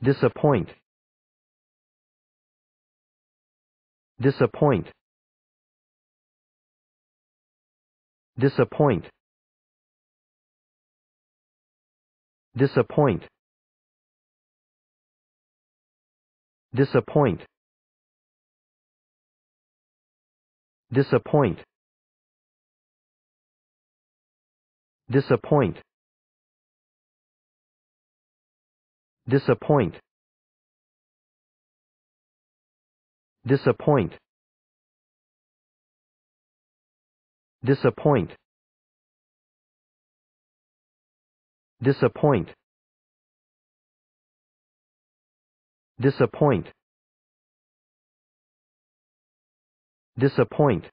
Disappoint. Disappoint. Disappoint. Disappoint. Disappoint. Disappoint. Disappoint. Disappoint. Disappoint. Disappoint. Disappoint. Disappoint. Disappoint.